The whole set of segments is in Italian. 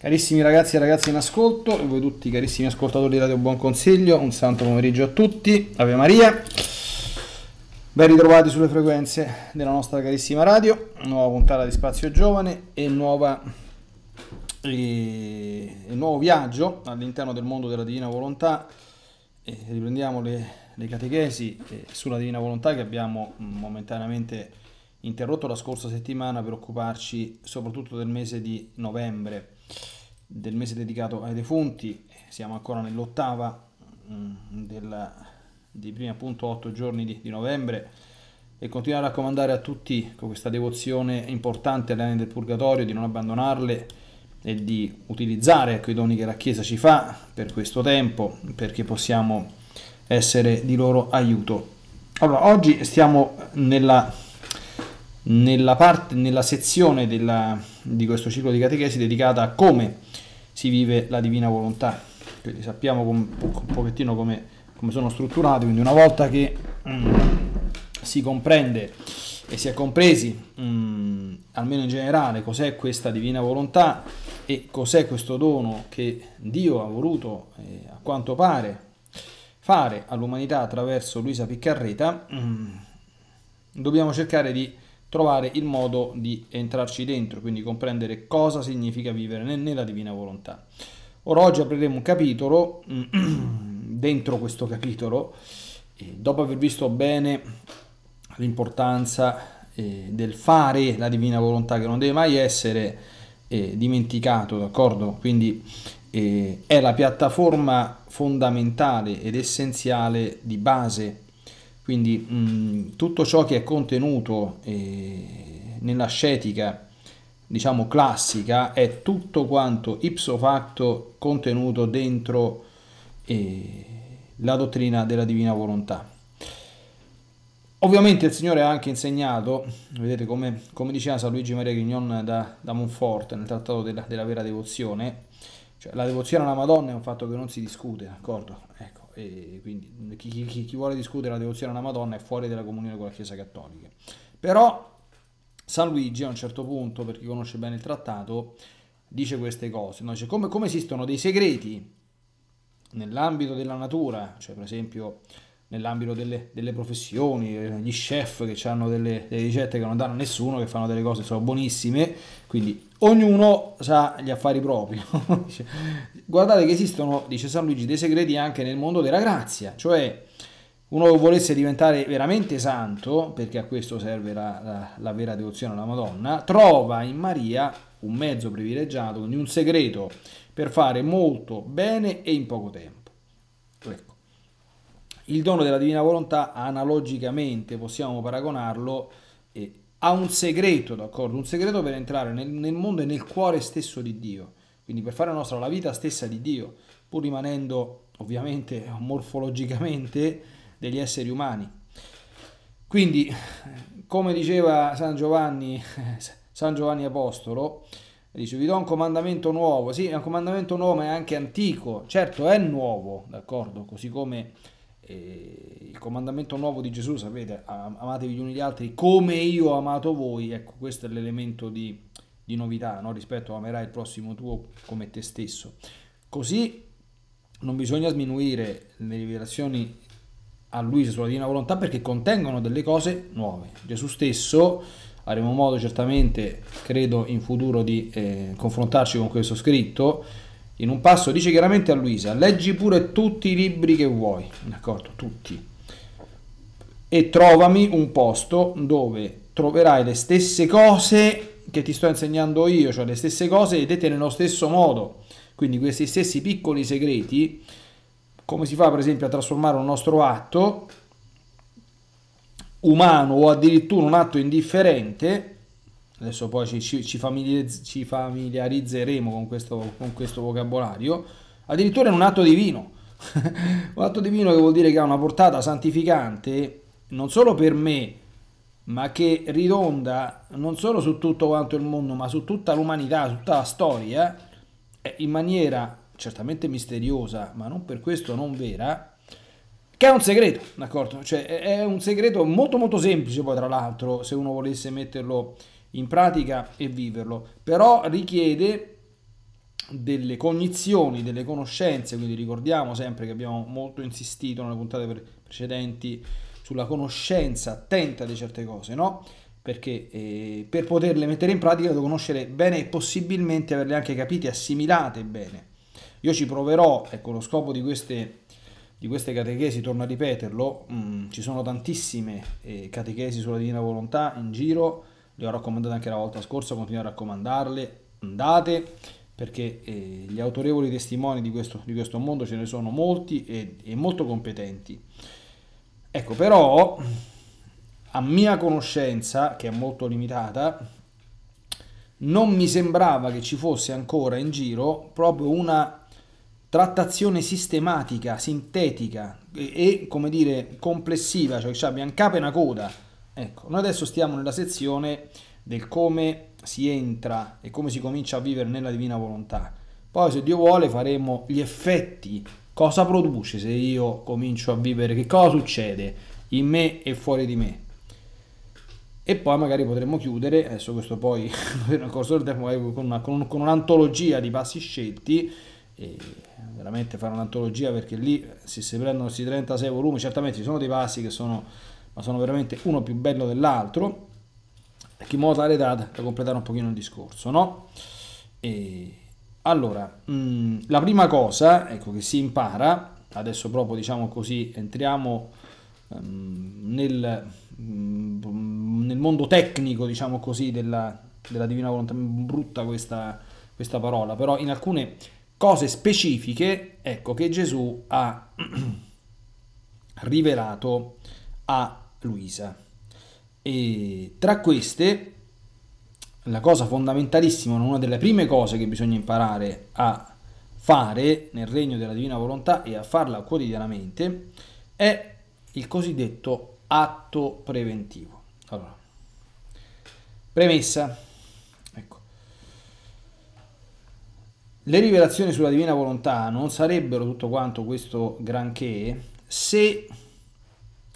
Carissimi ragazzi e ragazze in ascolto, e voi tutti carissimi ascoltatori di Radio Buon Consiglio, un santo pomeriggio a tutti, Ave Maria. Ben ritrovati sulle frequenze della nostra carissima radio, nuova puntata di Spazio Giovane e, nuova, e, e nuovo viaggio all'interno del mondo della Divina Volontà. E riprendiamo le, le catechesi eh, sulla Divina Volontà che abbiamo momentaneamente interrotto la scorsa settimana per occuparci soprattutto del mese di novembre del mese dedicato ai defunti, siamo ancora nell'ottava mm, del, dei primi appunto otto giorni di, di novembre e continuo a raccomandare a tutti con questa devozione importante alle anime del purgatorio di non abbandonarle e di utilizzare quei ecco, doni che la Chiesa ci fa per questo tempo perché possiamo essere di loro aiuto. Allora, oggi stiamo nella, nella parte, nella sezione della, di questo ciclo di catechesi dedicata a come si vive la divina volontà. Quindi sappiamo com, un pochettino come, come sono strutturati, quindi una volta che mm, si comprende e si è compresi, mm, almeno in generale, cos'è questa divina volontà e cos'è questo dono che Dio ha voluto, eh, a quanto pare, fare all'umanità attraverso Luisa Piccarreta, mm, dobbiamo cercare di trovare il modo di entrarci dentro, quindi comprendere cosa significa vivere nella divina volontà. Ora oggi apriremo un capitolo, dentro questo capitolo, dopo aver visto bene l'importanza eh, del fare la divina volontà che non deve mai essere eh, dimenticato, d'accordo? Quindi eh, è la piattaforma fondamentale ed essenziale di base quindi mh, mm, tutto ciò che è contenuto eh, scetica, diciamo classica è tutto quanto ipso facto contenuto dentro eh, la dottrina della divina volontà. Ovviamente il Signore ha anche insegnato, vedete come, come diceva San Luigi Maria Grignon da, da Monfort nel trattato della, della vera devozione, cioè, la devozione alla Madonna è un fatto che non si discute, d'accordo? Ecco e quindi mm, chi, chi, chi vuole discutere la devozione alla Madonna è fuori dalla comunione con la Chiesa Cattolica. Però San Luigi a un certo punto, per chi conosce bene il trattato, dice queste cose, no? dice, come, come esistono dei segreti nell'ambito della natura, cioè per esempio nell'ambito delle, delle, professioni, eh, gli chef che hanno delle, delle, ricette che non danno a nessuno, che fanno delle cose sono buonissime, quindi ognuno sa gli affari propri, guardate che esistono, dice San Luigi, dei segreti anche nel mondo della grazia, cioè uno che volesse diventare veramente santo, perché a questo serve la, la, la vera devozione alla Madonna, trova in Maria un mezzo privilegiato, quindi un segreto per fare molto bene e in poco tempo. Ecco. Il dono della divina volontà analogicamente possiamo paragonarlo eh, a un segreto, d'accordo? Un segreto per entrare nel, nel mondo e nel cuore stesso di Dio quindi per fare nostra la vita stessa di Dio, pur rimanendo ovviamente morfologicamente degli esseri umani. Quindi, come diceva San Giovanni, San Giovanni Apostolo, dice vi do un comandamento nuovo, sì è un comandamento nuovo ma è anche antico, certo è nuovo, d'accordo, così come eh, il comandamento nuovo di Gesù, sapete, amatevi gli uni gli altri come io ho amato voi, ecco questo è l'elemento di di novità no? rispetto a amerai il prossimo tuo come te stesso. Così non bisogna sminuire le rivelazioni a Luisa sulla divina volontà perché contengono delle cose nuove. Gesù stesso avremo modo certamente, credo, in futuro di eh, confrontarci con questo scritto. In un passo dice chiaramente a Luisa, leggi pure tutti i libri che vuoi, d'accordo, tutti, e trovami un posto dove troverai le stesse cose che ti sto insegnando io, cioè le stesse cose dette nello stesso modo. Quindi questi stessi piccoli segreti, come si fa per esempio a trasformare un nostro atto umano o addirittura un atto indifferente, adesso poi ci, ci, ci, ci familiarizzeremo con questo, con questo vocabolario, addirittura in un atto divino. un atto divino che vuol dire che ha una portata santificante non solo per me, ma che ridonda non solo su tutto quanto il mondo, ma su tutta l'umanità, tutta la storia, eh, in maniera certamente misteriosa, ma non per questo non vera, che è un segreto, d'accordo? Cioè è un segreto molto molto semplice poi tra l'altro, se uno volesse metterlo in pratica e viverlo, però richiede delle cognizioni, delle conoscenze, quindi ricordiamo sempre che abbiamo molto insistito nelle puntate precedenti sulla conoscenza attenta di certe cose, no? Perché eh, per poterle mettere in pratica devo conoscere bene e possibilmente averle anche capite, assimilate bene. Io ci proverò, ecco lo scopo di queste, di queste catechesi, torno a ripeterlo, mh, mm, ci sono tantissime eh, catechesi sulla Divina Volontà in giro, le ho raccomandate anche la volta scorsa, continuo a raccomandarle, andate perché eh, gli autorevoli testimoni di questo, di questo, mondo ce ne sono molti e, e molto competenti. Ecco, però, a mia conoscenza, che è molto limitata, non mi sembrava che ci fosse ancora in giro proprio una trattazione sistematica, sintetica e, e come dire complessiva, cioè che cioè, abbia un capo e una coda. Ecco, noi adesso stiamo nella sezione del come si entra e come si comincia a vivere nella divina volontà. Poi se Dio vuole faremo gli effetti cosa produce se io comincio a vivere, che cosa succede in me e fuori di me. E poi magari potremmo chiudere, adesso questo poi nel corso del tempo, con, una, con, con un'antologia di passi scelti, veramente fare un'antologia perché lì se si prendono questi 36 volumi, certamente ci sono dei passi che sono, ma sono veramente uno più bello dell'altro, in modo tale da, da completare un pochino il discorso, no? E allora, mh, mm, la prima cosa, ecco, che si impara, adesso proprio diciamo così, entriamo um, nel, um, nel, mondo tecnico, diciamo così, della, della divina volontà, brutta questa, questa parola, però in alcune cose specifiche, ecco, che Gesù ha rivelato a Luisa. E tra queste la cosa fondamentalissima, una delle prime cose che bisogna imparare a fare nel regno della divina volontà e a farla quotidianamente, è il cosiddetto atto preventivo. Allora, premessa. Ecco. Le rivelazioni sulla divina volontà non sarebbero tutto quanto questo granché se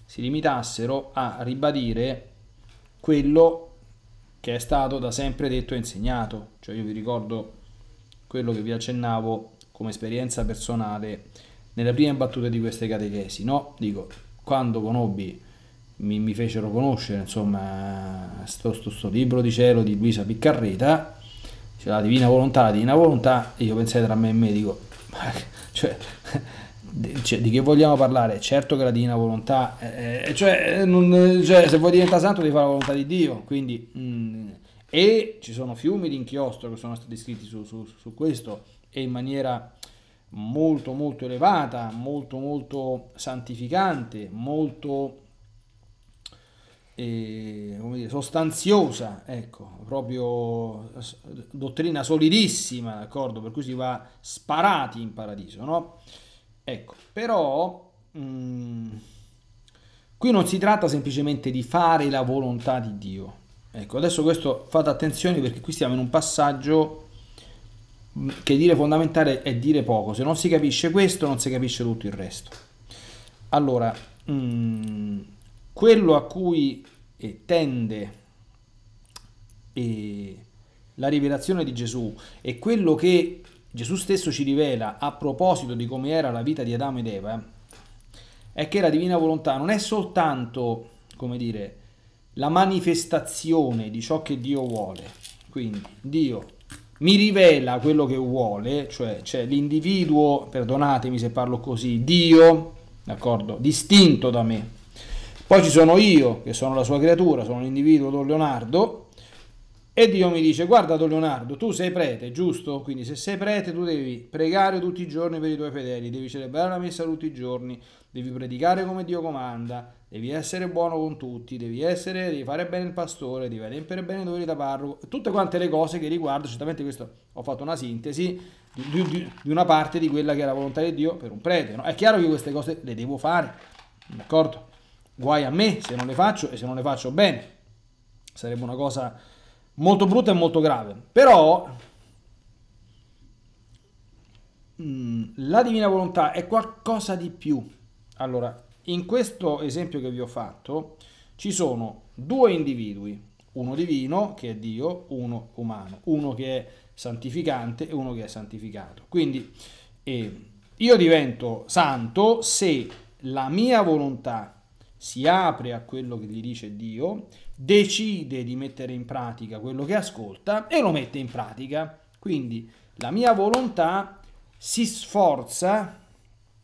si limitassero a ribadire quello che è stato da sempre detto e insegnato. Cioè io vi ricordo quello che vi accennavo come esperienza personale nelle prime battute di queste catechesi, no? Dico, quando conobbi, mi, mi fecero conoscere, insomma, sto, sto, sto libro di cielo di Luisa Piccarreta, cioè la divina volontà, la divina volontà, io pensai tra me e me, dico, cioè, cioè, di che vogliamo parlare? Certo che la divina volontà, eh, eh cioè, eh, non, eh, cioè, se vuoi diventare santo devi fare la volontà di Dio, quindi, mm, e ci sono fiumi di inchiostro che sono stati scritti su, su, su questo e in maniera molto molto elevata, molto molto santificante, molto eh, dire, sostanziosa, ecco, proprio dottrina solidissima, d'accordo? Per cui si va sparati in paradiso, no? Ecco, però mh, mm, qui non si tratta semplicemente di fare la volontà di Dio. Ecco, adesso questo fate attenzione perché qui stiamo in un passaggio mm, che dire fondamentale è dire poco. Se non si capisce questo, non si capisce tutto il resto. Allora, mh, mm, quello a cui eh, tende eh, la rivelazione di Gesù e quello che Gesù stesso ci rivela a proposito di come era la vita di Adamo ed Eva, è che la divina volontà non è soltanto, come dire, la manifestazione di ciò che Dio vuole. Quindi Dio mi rivela quello che vuole, cioè c'è l'individuo, perdonatemi se parlo così, Dio, d'accordo, distinto da me. Poi ci sono io, che sono la sua creatura, sono l'individuo Don Leonardo, e Dio mi dice, guarda Don Leonardo, tu sei prete, giusto? Quindi se sei prete tu devi pregare tutti i giorni per i tuoi fedeli, devi celebrare la messa tutti i giorni, devi predicare come Dio comanda, devi essere buono con tutti, devi, essere, devi fare bene il pastore, devi adempiere bene i doveri da parroco, tutte quante le cose che riguardano, certamente questo ho fatto una sintesi di, di, di, una parte di quella che è la volontà di Dio per un prete. No? È chiaro che queste cose le devo fare, d'accordo? Guai a me se non le faccio e se non le faccio bene. Sarebbe una cosa molto brutto e molto grave. Però mm, la divina volontà è qualcosa di più. Allora, in questo esempio che vi ho fatto ci sono due individui, uno divino che è Dio, uno umano, uno che è santificante e uno che è santificato. Quindi eh, io divento santo se la mia volontà si apre a quello che gli dice Dio, decide di mettere in pratica quello che ascolta e lo mette in pratica. Quindi la mia volontà si sforza,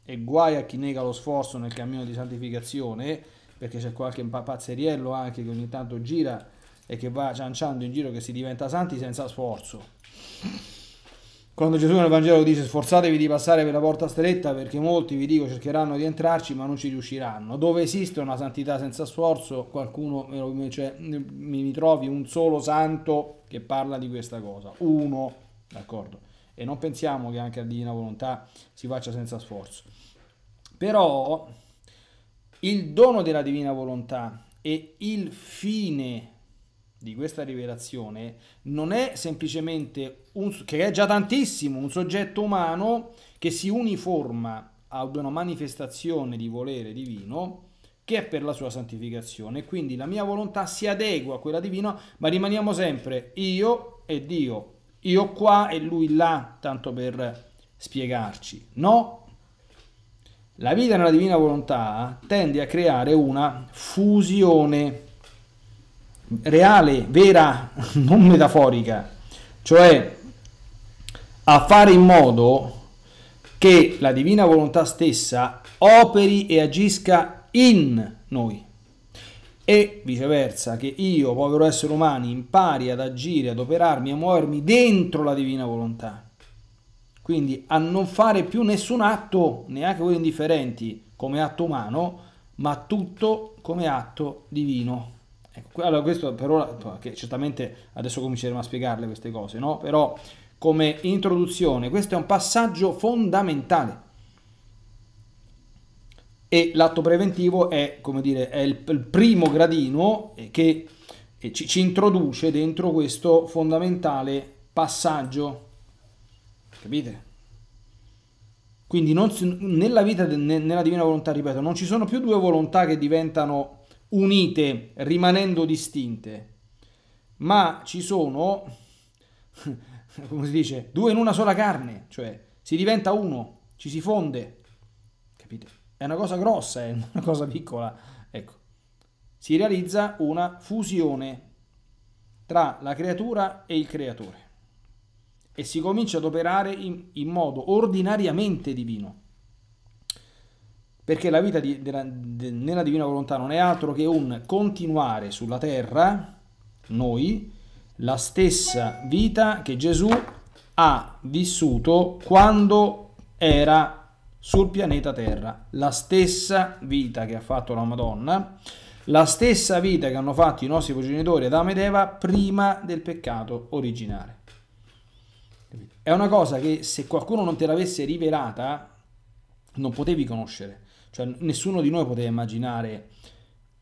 e guai a chi nega lo sforzo nel cammino di santificazione, perché c'è qualche pazzeriello anche che ogni tanto gira e che va cianciando in giro che si diventa santi senza sforzo. Quando Gesù nel Vangelo dice sforzatevi di passare per la porta stretta perché molti, vi dico, cercheranno di entrarci ma non ci riusciranno. Dove esiste una santità senza sforzo, qualcuno eh, cioè, mi trovi un solo santo che parla di questa cosa. Uno, d'accordo? E non pensiamo che anche la divina volontà si faccia senza sforzo. Però il dono della divina volontà e il fine di questa rivelazione non è semplicemente un, che è già tantissimo, un soggetto umano che si uniforma ad una manifestazione di volere divino che è per la sua santificazione. Quindi la mia volontà si adegua a quella divina, ma rimaniamo sempre io e Dio, io qua e lui là, tanto per spiegarci. No, la vita nella divina volontà tende a creare una fusione reale, vera, non metaforica, cioè a fare in modo che la divina volontà stessa operi e agisca in noi e viceversa che io, povero essere umano, impari ad agire, ad operarmi, a muovermi dentro la divina volontà. Quindi a non fare più nessun atto, neanche quelli indifferenti, come atto umano, ma tutto come atto divino. Ecco, allora questo per ora, che certamente adesso cominceremo a spiegarle queste cose, no? però come introduzione questo è un passaggio fondamentale e l'atto preventivo è, come dire, è il, il primo gradino eh, che eh, ci, ci introduce dentro questo fondamentale passaggio, capite? Quindi non, nella vita, nella divina volontà, ripeto, non ci sono più due volontà che diventano unite, rimanendo distinte, ma ci sono, come si dice, due in una sola carne, cioè si diventa uno, ci si fonde, capite? È una cosa grossa, è una cosa piccola, ecco. Si realizza una fusione tra la creatura e il creatore e si comincia ad operare in, in modo ordinariamente divino perché la vita di, della, de, nella divina volontà non è altro che un continuare sulla terra, noi, la stessa vita che Gesù ha vissuto quando era sul pianeta Terra, la stessa vita che ha fatto la Madonna, la stessa vita che hanno fatto i nostri progenitori Adamo ed Eva prima del peccato originale. È una cosa che se qualcuno non te l'avesse rivelata non potevi conoscere, cioè, nessuno di noi poteva immaginare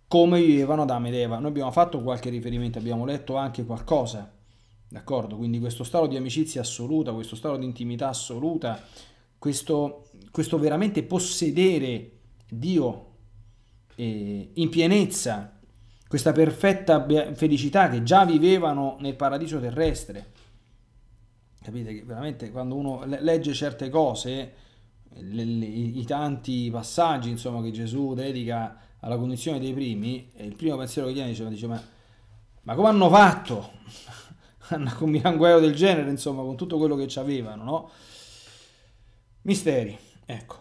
come vivevano Adamo ed Eva. Noi abbiamo fatto qualche riferimento, abbiamo letto anche qualcosa, d'accordo? Quindi questo stato di amicizia assoluta, questo stato di intimità assoluta, questo, questo veramente possedere Dio eh, in pienezza, questa perfetta felicità che già vivevano nel paradiso terrestre. Capite che veramente quando uno legge certe cose le, le, i tanti passaggi insomma, che Gesù dedica alla condizione dei primi, e il primo pensiero che viene diceva, dice, ma, ma come hanno fatto Hanno combinato un guaio del genere, insomma, con tutto quello che ci avevano, no? Misteri, ecco.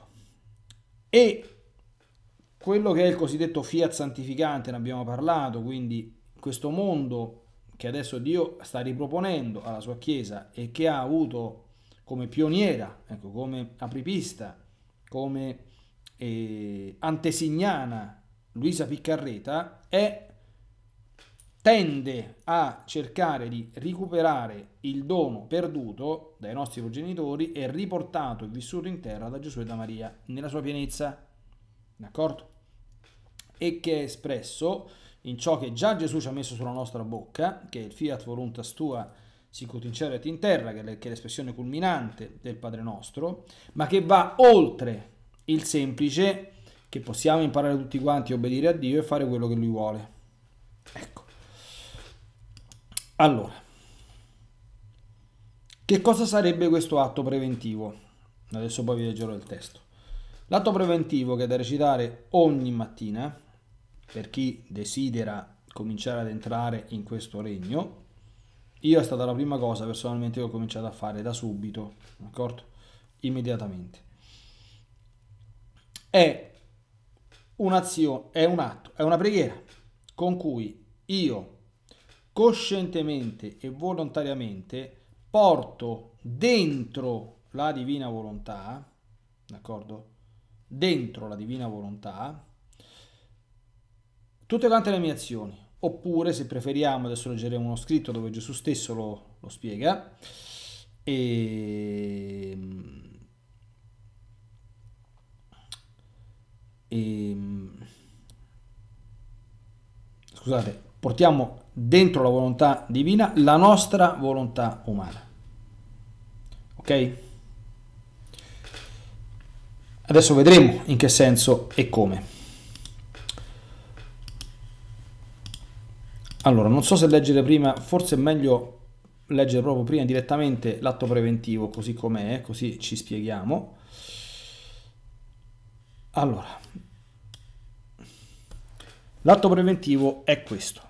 E quello che è il cosiddetto fiat santificante, ne abbiamo parlato, quindi questo mondo che adesso Dio sta riproponendo alla sua Chiesa e che ha avuto come pioniera, ecco, come apripista, come eh, antesignana Luisa Piccarreta è, tende a cercare di recuperare il dono perduto dai nostri progenitori e riportato e vissuto in terra da Gesù e da Maria nella sua pienezza, d'accordo? E che è espresso in ciò che già Gesù ci ha messo sulla nostra bocca, che è il fiat voluntas tua, sicut in cielo et in terra, che è l'espressione culminante del Padre nostro, ma che va oltre il semplice che possiamo imparare tutti quanti a obbedire a Dio e fare quello che Lui vuole. Ecco. Allora, che cosa sarebbe questo atto preventivo? Adesso poi vi leggerò il testo. L'atto preventivo che è da recitare ogni mattina per chi desidera cominciare ad entrare in questo regno io è stata la prima cosa personalmente che ho cominciato a fare da subito, d'accordo? Immediatamente. È un'azione, è un atto, è una preghiera con cui io coscientemente e volontariamente porto dentro la divina volontà, d'accordo? Dentro la divina volontà tutte quante le mie azioni oppure se preferiamo, adesso leggeremo uno scritto dove Gesù stesso lo, lo spiega, e, ehm, e, ehm, scusate, portiamo dentro la volontà divina la nostra volontà umana. Ok? Adesso vedremo in che senso e come. Allora, non so se leggere prima, forse è meglio leggere proprio prima direttamente l'atto preventivo così com'è, così ci spieghiamo. Allora, l'atto preventivo è questo.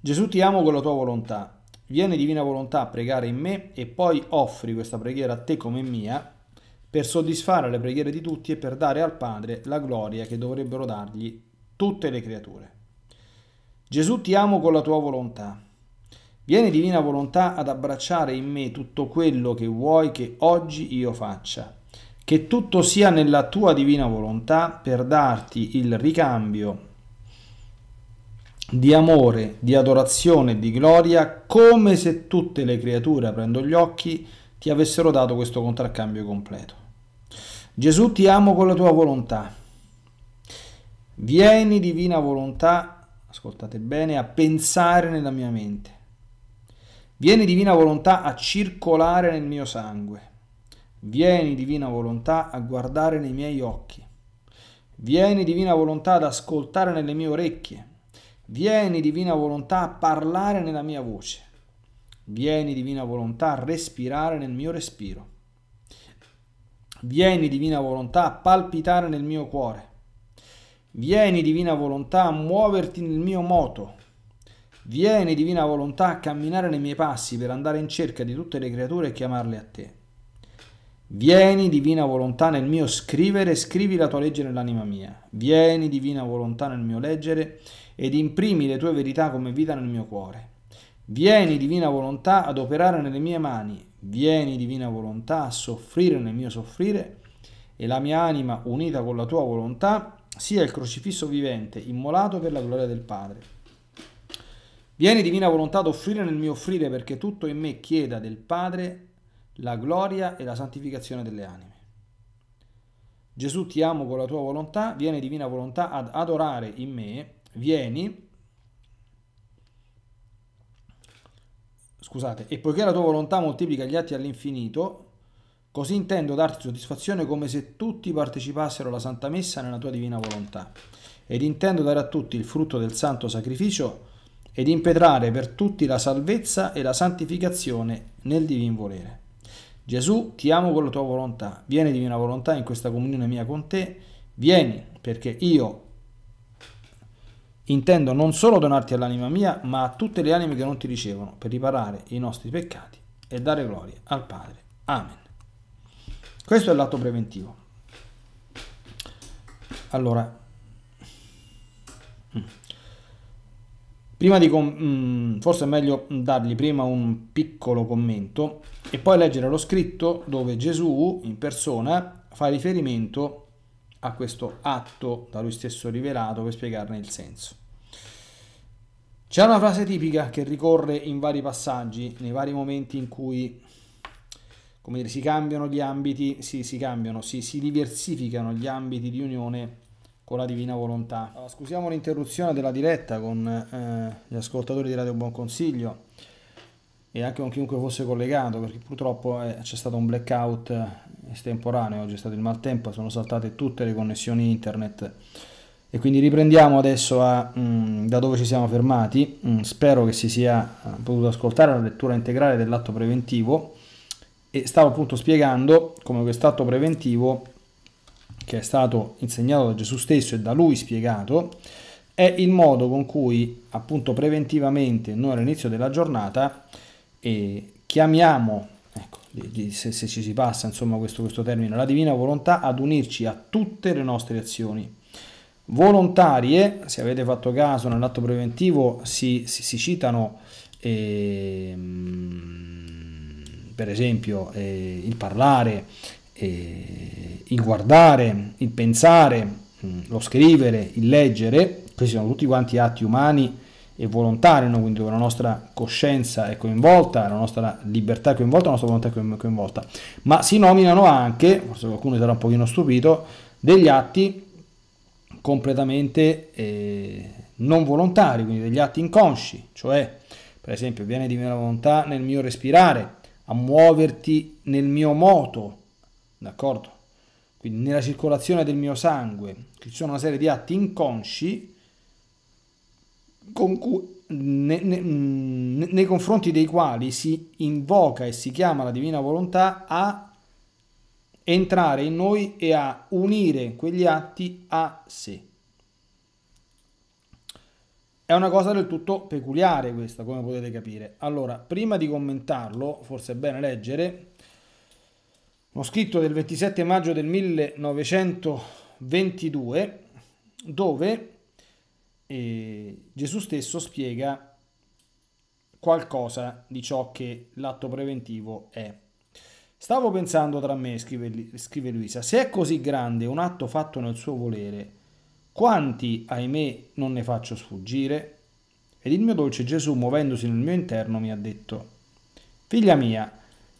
Gesù ti amo con la tua volontà. Viene divina volontà a pregare in me e poi offri questa preghiera a te come mia per soddisfare le preghiere di tutti e per dare al Padre la gloria che dovrebbero dargli tutte le creature. Gesù ti amo con la tua volontà. Vieni divina volontà ad abbracciare in me tutto quello che vuoi che oggi io faccia. Che tutto sia nella tua divina volontà per darti il ricambio di amore, di adorazione, di gloria, come se tutte le creature, aprendo gli occhi, ti avessero dato questo contraccambio completo. Gesù ti amo con la tua volontà. Vieni divina volontà ascoltate bene, a pensare nella mia mente. Vieni divina volontà a circolare nel mio sangue. Vieni divina volontà a guardare nei miei occhi. Vieni divina volontà ad ascoltare nelle mie orecchie. Vieni divina volontà a parlare nella mia voce. Vieni divina volontà a respirare nel mio respiro. Vieni divina volontà a palpitare nel mio cuore. Vieni divina volontà a muoverti nel mio moto. Vieni divina volontà a camminare nei miei passi per andare in cerca di tutte le creature e chiamarle a te. Vieni divina volontà nel mio scrivere, scrivi la tua legge nell'anima mia. Vieni divina volontà nel mio leggere ed imprimi le tue verità come vita nel mio cuore. Vieni divina volontà ad operare nelle mie mani. Vieni divina volontà a soffrire nel mio soffrire e la mia anima unita con la tua volontà sia il crocifisso vivente, immolato per la gloria del Padre. Vieni divina volontà ad offrire nel mio offrire perché tutto in me chieda del Padre la gloria e la santificazione delle anime. Gesù ti amo con la tua volontà, vieni divina volontà ad adorare in me, vieni, scusate, e poiché la tua volontà moltiplica gli atti all'infinito, Così intendo darti soddisfazione come se tutti partecipassero alla Santa Messa nella tua divina volontà. Ed intendo dare a tutti il frutto del santo sacrificio ed impetrare per tutti la salvezza e la santificazione nel divin volere. Gesù, ti amo con la tua volontà. Vieni divina volontà in questa comunione mia con te. Vieni perché io intendo non solo donarti all'anima mia, ma a tutte le anime che non ti ricevono, per riparare i nostri peccati e dare gloria al Padre. Amen. Questo è l'atto preventivo. Allora, mm. prima di com- mm, forse è meglio dargli prima un piccolo commento e poi leggere lo scritto dove Gesù in persona fa riferimento a questo atto da lui stesso rivelato per spiegarne il senso. C'è una frase tipica che ricorre in vari passaggi, nei vari momenti in cui come dire, si cambiano gli ambiti, sì, si cambiano, sì, si diversificano gli ambiti di unione con la divina volontà. Allora, scusiamo l'interruzione della diretta con eh, gli ascoltatori di Radio Buon Consiglio e anche con chiunque fosse collegato, perché purtroppo eh, c'è stato un blackout estemporaneo, oggi è stato il maltempo, sono saltate tutte le connessioni internet. E quindi riprendiamo adesso a, mh, mm, da dove ci siamo fermati. Mh, mm, spero che si sia eh, potuto ascoltare la lettura integrale dell'atto preventivo e stavo appunto spiegando come quest'atto preventivo che è stato insegnato da Gesù stesso e da lui spiegato è il modo con cui appunto preventivamente noi all'inizio della giornata eh, chiamiamo ecco, se, se, ci si passa insomma questo, questo termine la divina volontà ad unirci a tutte le nostre azioni volontarie se avete fatto caso nell'atto preventivo si, si, si citano ehm, per esempio eh, il parlare, eh, il guardare, il pensare, mh, mm, lo scrivere, il leggere, questi sono tutti quanti atti umani e volontari, no? quindi dove la nostra coscienza è coinvolta, la nostra libertà è coinvolta, la nostra volontà è coinvolta, ma si nominano anche, forse qualcuno sarà un pochino stupito, degli atti completamente eh, non volontari, quindi degli atti inconsci, cioè per esempio viene di mia volontà nel mio respirare, a muoverti nel mio moto, d'accordo? Quindi nella circolazione del mio sangue, ci sono una serie di atti inconsci con cui ne, ne, nei confronti dei quali si invoca e si chiama la divina volontà a entrare in noi e a unire quegli atti a sé. È una cosa del tutto peculiare questa, come potete capire. Allora, prima di commentarlo, forse è bene leggere, uno scritto del 27 maggio del 1922, dove eh, Gesù stesso spiega qualcosa di ciò che l'atto preventivo è. Stavo pensando tra me, scrive, scrive Luisa, se è così grande un atto fatto nel suo volere, quanti, ahimè, non ne faccio sfuggire? Ed il mio dolce Gesù, muovendosi nel mio interno, mi ha detto, Figlia mia,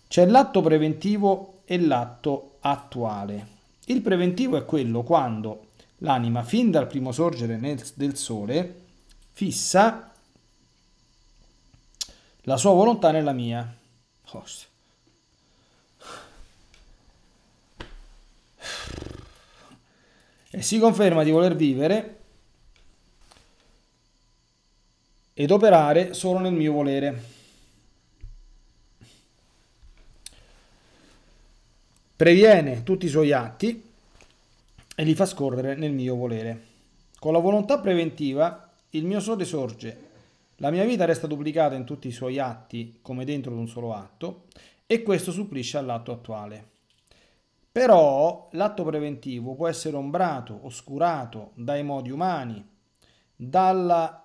c'è l'atto preventivo e l'atto attuale. Il preventivo è quello quando l'anima, fin dal primo sorgere nel, del sole, fissa la sua volontà nella mia. Forse. e si conferma di voler vivere ed operare solo nel mio volere. Previene tutti i suoi atti e li fa scorrere nel mio volere. Con la volontà preventiva il mio sole sorge, la mia vita resta duplicata in tutti i suoi atti come dentro di un solo atto e questo supplisce all'atto attuale. Però l'atto preventivo può essere ombrato, oscurato dai modi umani, dalla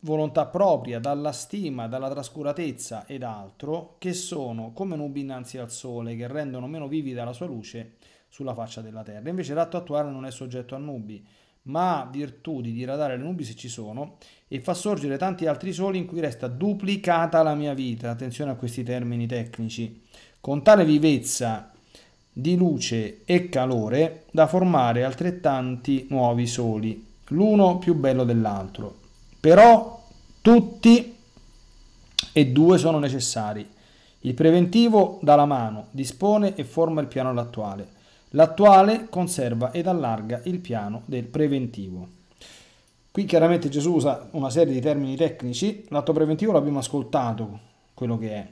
volontà propria, dalla stima, dalla trascuratezza ed altro, che sono come nubi innanzi al sole, che rendono meno vivida la sua luce sulla faccia della terra. Invece l'atto attuale non è soggetto a nubi, ma ha virtù di diradare le nubi se ci sono e fa sorgere tanti altri soli in cui resta duplicata la mia vita. Attenzione a questi termini tecnici con tale vivezza di luce e calore da formare altrettanti nuovi soli, l'uno più bello dell'altro. Però tutti e due sono necessari. Il preventivo dalla mano, dispone e forma il piano all'attuale. L'attuale conserva ed allarga il piano del preventivo. Qui chiaramente Gesù usa una serie di termini tecnici, l'atto preventivo l'abbiamo ascoltato, quello che è.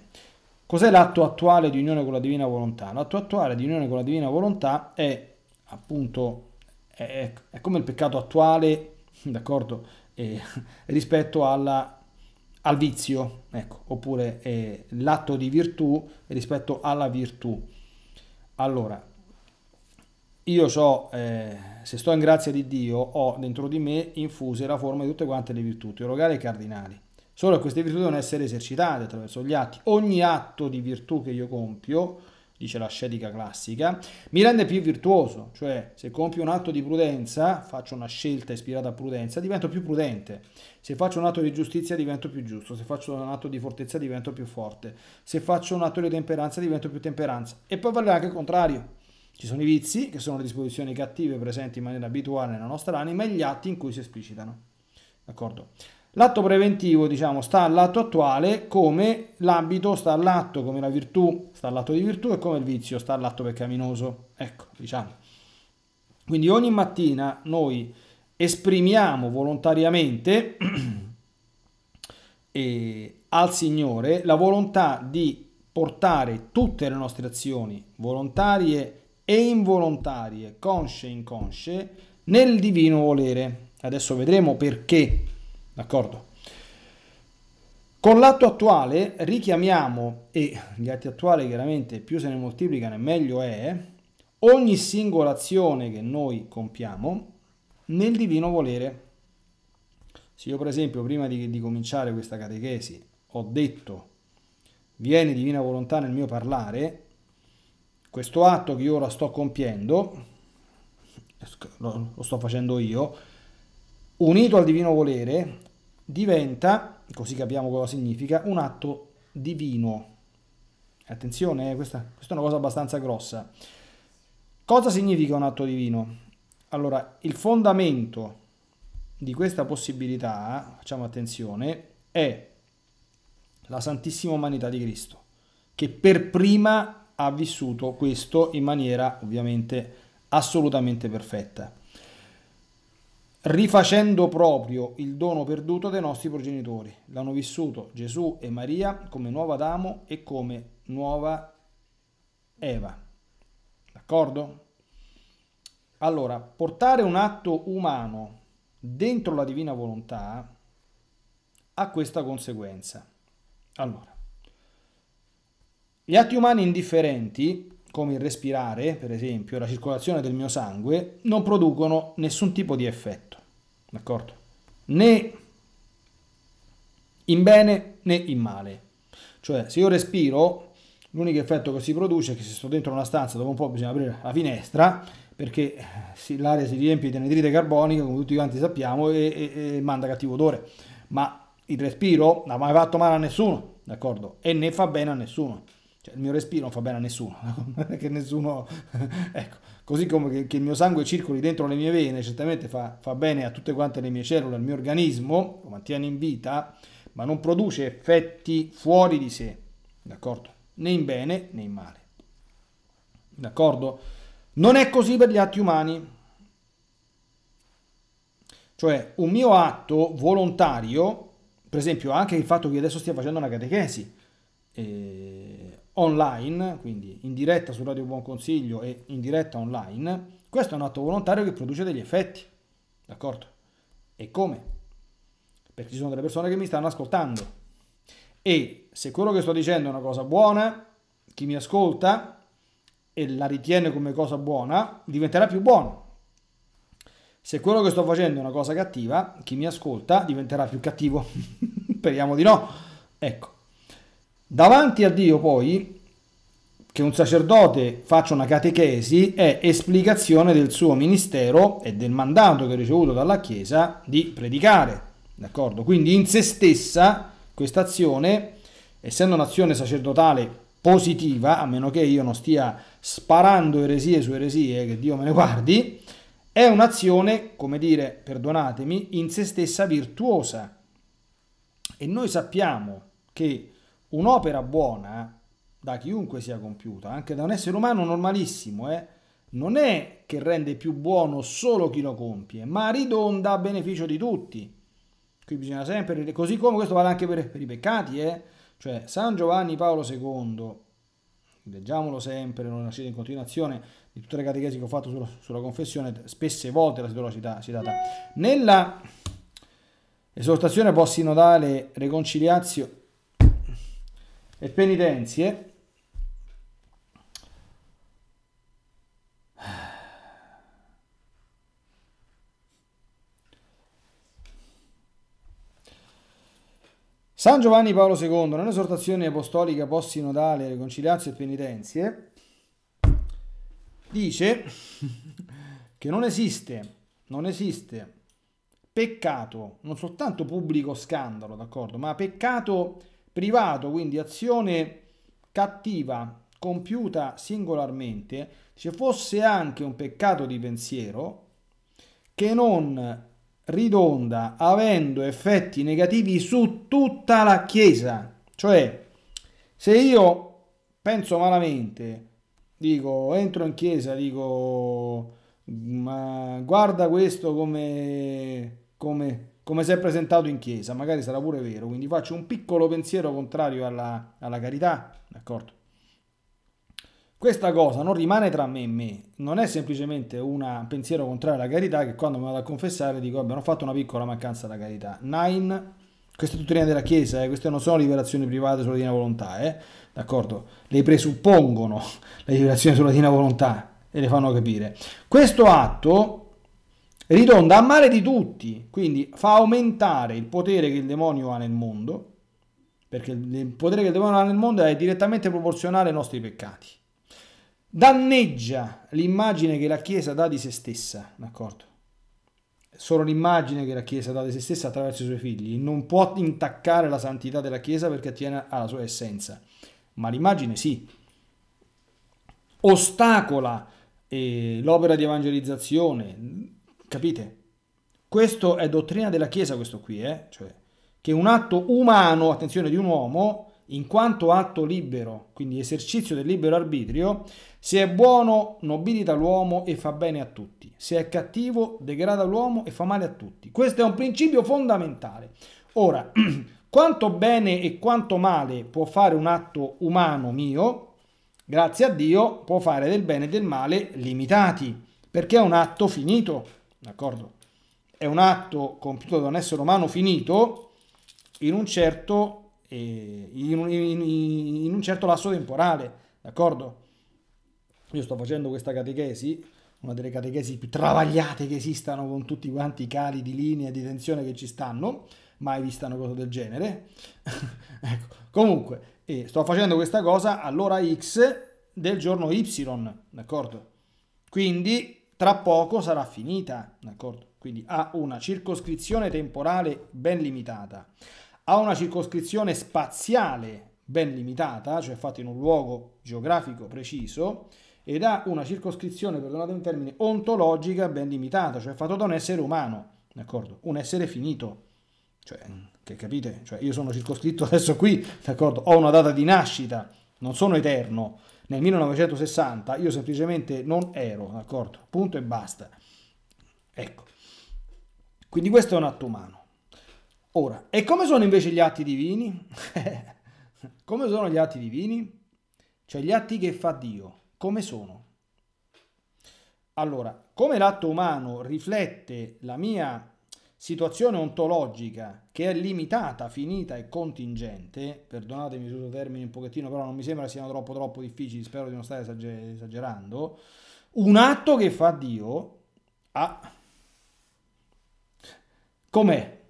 Cos'è l'atto attuale di unione con la divina volontà? L'atto attuale di unione con la divina volontà è appunto è, è come il peccato attuale, d'accordo, eh, rispetto alla, al vizio, ecco, oppure eh, l'atto di virtù rispetto alla virtù. Allora, io so, eh, se sto in grazia di Dio, ho dentro di me infuse la forma di tutte quante le virtù, teologali e cardinali. Solo queste virtù devono essere esercitate attraverso gli atti. Ogni atto di virtù che io compio, dice la l'ascetica classica, mi rende più virtuoso, cioè se compio un atto di prudenza, faccio una scelta ispirata a prudenza, divento più prudente. Se faccio un atto di giustizia divento più giusto, se faccio un atto di fortezza divento più forte, se faccio un atto di temperanza divento più temperanza. E poi vale anche il contrario. Ci sono i vizi, che sono le disposizioni cattive presenti in maniera abituale nella nostra anima, e gli atti in cui si esplicitano. D'accordo? L'atto preventivo, diciamo, sta all'atto attuale come l'abito sta all'atto, come la virtù sta all'atto di virtù e come il vizio sta all'atto peccaminoso. Ecco, diciamo. Quindi ogni mattina noi esprimiamo volontariamente al Signore la volontà di portare tutte le nostre azioni volontarie e involontarie, consce e inconsce, nel divino volere. Adesso vedremo perché D'accordo? Con l'atto attuale richiamiamo, e gli atti attuali chiaramente più se ne moltiplicano e meglio è, ogni singola azione che noi compiamo nel divino volere. Se io per esempio prima di, di cominciare questa catechesi ho detto viene divina volontà nel mio parlare, questo atto che io ora sto compiendo, lo sto facendo io, unito al divino volere, diventa, così capiamo cosa significa, un atto divino. Attenzione, eh, questa, questa è una cosa abbastanza grossa. Cosa significa un atto divino? Allora, il fondamento di questa possibilità, facciamo attenzione, è la Santissima Umanità di Cristo, che per prima ha vissuto questo in maniera ovviamente assolutamente perfetta rifacendo proprio il dono perduto dei nostri progenitori. L'hanno vissuto Gesù e Maria come nuovo Adamo e come nuova Eva. D'accordo? Allora, portare un atto umano dentro la divina volontà ha questa conseguenza. Allora, gli atti umani indifferenti come il respirare, per esempio, la circolazione del mio sangue, non producono nessun tipo di effetto, d'accordo? Né in bene né in male. Cioè, se io respiro, l'unico effetto che si produce è che se sto dentro una stanza, dopo un po' bisogna aprire la finestra, perché eh, l'aria si riempie di anidride carbonica, come tutti quanti sappiamo, e, e, e manda cattivo odore. Ma il respiro non ha mai fatto male a nessuno, d'accordo? E ne fa bene a nessuno. Cioè, il mio respiro non fa bene a nessuno, che nessuno... ecco, così come che, che, il mio sangue circoli dentro le mie vene, certamente fa, fa bene a tutte quante le mie cellule, al mio organismo, lo mantiene in vita, ma non produce effetti fuori di sé, d'accordo? Né in bene né in male, d'accordo? Non è così per gli atti umani. Cioè, un mio atto volontario, per esempio anche il fatto che io adesso stia facendo una catechesi, eh, online, quindi in diretta su Radio Buon Consiglio e in diretta online, questo è un atto volontario che produce degli effetti, d'accordo? E come? Perché ci sono delle persone che mi stanno ascoltando. E se quello che sto dicendo è una cosa buona, chi mi ascolta e la ritiene come cosa buona, diventerà più buono. Se quello che sto facendo è una cosa cattiva, chi mi ascolta diventerà più cattivo. Speriamo di no. Ecco. Davanti a Dio poi che un sacerdote faccia una catechesi è esplicazione del suo ministero e del mandato che ha ricevuto dalla Chiesa di predicare. D'accordo? Quindi in se stessa questa azione, essendo un'azione sacerdotale positiva, a meno che io non stia sparando eresie su eresie, che Dio me ne guardi, è un'azione, come dire, perdonatemi, in se stessa virtuosa. E noi sappiamo che un'opera buona, eh, da chiunque sia compiuta, anche da un essere umano normalissimo, eh, non è che rende più buono solo chi lo compie, ma ridonda a beneficio di tutti. Qui bisogna sempre, così come questo vale anche per, per i peccati, eh? cioè San Giovanni Paolo II, leggiamolo sempre, non nascete in continuazione di tutte le catechesi che ho fatto sulla, sulla confessione, spesse volte la si è data. Nella esortazione post-sinodale Reconciliazio e penitenzie, San Giovanni Paolo II, nell'esortazione apostolica post-sinodale Reconciliazio e Penitenzie, dice che non esiste, non esiste peccato, non soltanto pubblico scandalo, d'accordo, ma peccato privato, quindi azione cattiva compiuta singolarmente, ci fosse anche un peccato di pensiero che non ridonda avendo effetti negativi su tutta la Chiesa. Cioè, se io penso malamente, dico, entro in chiesa, dico, ma guarda questo come, come come si è presentato in chiesa, magari sarà pure vero, quindi faccio un piccolo pensiero contrario alla, alla carità, d'accordo? Questa cosa non rimane tra me e me, non è semplicemente un pensiero contrario alla carità che quando mi vado a confessare dico abbiamo fatto una piccola mancanza alla carità. Nine, questa è dottrina della Chiesa, eh, queste non sono liberazioni private sulla divina volontà, eh, d'accordo? Le presuppongono le liberazioni sulla divina volontà e le fanno capire. Questo atto ridonda a male di tutti, quindi fa aumentare il potere che il demonio ha nel mondo, perché il potere che il demonio ha nel mondo è direttamente proporzionale ai nostri peccati. Danneggia l'immagine che la Chiesa dà di se stessa, d'accordo? Solo l'immagine che la Chiesa dà di se stessa attraverso i suoi figli. Non può intaccare la santità della Chiesa perché attiene alla sua essenza, ma l'immagine sì. Ostacola eh, l'opera di evangelizzazione, Capite? Questo è dottrina della Chiesa, questo qui, eh? cioè, che un atto umano, attenzione, di un uomo, in quanto atto libero, quindi esercizio del libero arbitrio, se è buono nobilita l'uomo e fa bene a tutti, se è cattivo degrada l'uomo e fa male a tutti. Questo è un principio fondamentale. Ora, quanto bene e quanto male può fare un atto umano mio, grazie a Dio può fare del bene e del male limitati, perché è un atto finito d'accordo? È un atto compiuto da un essere umano finito in un certo, eh, in, un, in, in un certo lasso temporale, d'accordo? Io sto facendo questa catechesi, una delle catechesi più travagliate che esistano con tutti quanti i cali di linea e di tensione che ci stanno, mai vista una cosa del genere. ecco, comunque, eh, sto facendo questa cosa all'ora x del giorno y, d'accordo? Quindi tra poco sarà finita, d'accordo? Quindi ha una circoscrizione temporale ben limitata, ha una circoscrizione spaziale ben limitata, cioè fatta in un luogo geografico preciso, ed ha una circoscrizione, perdonatemi il termine, ontologica ben limitata, cioè fatta da un essere umano, d'accordo? Un essere finito, cioè, che capite? Cioè, io sono circoscritto adesso qui, d'accordo? Ho una data di nascita, non sono eterno, nel 1960 io semplicemente non ero, d'accordo? Punto e basta. Ecco. Quindi questo è un atto umano. Ora, e come sono invece gli atti divini? come sono gli atti divini? Cioè gli atti che fa Dio, come sono? Allora, come l'atto umano riflette la mia situazione ontologica che è limitata, finita e contingente, perdonatemi se uso termini un pochettino, però non mi sembra siano troppo troppo difficili, spero di non stare esagerando, un atto che fa Dio a... Com'è?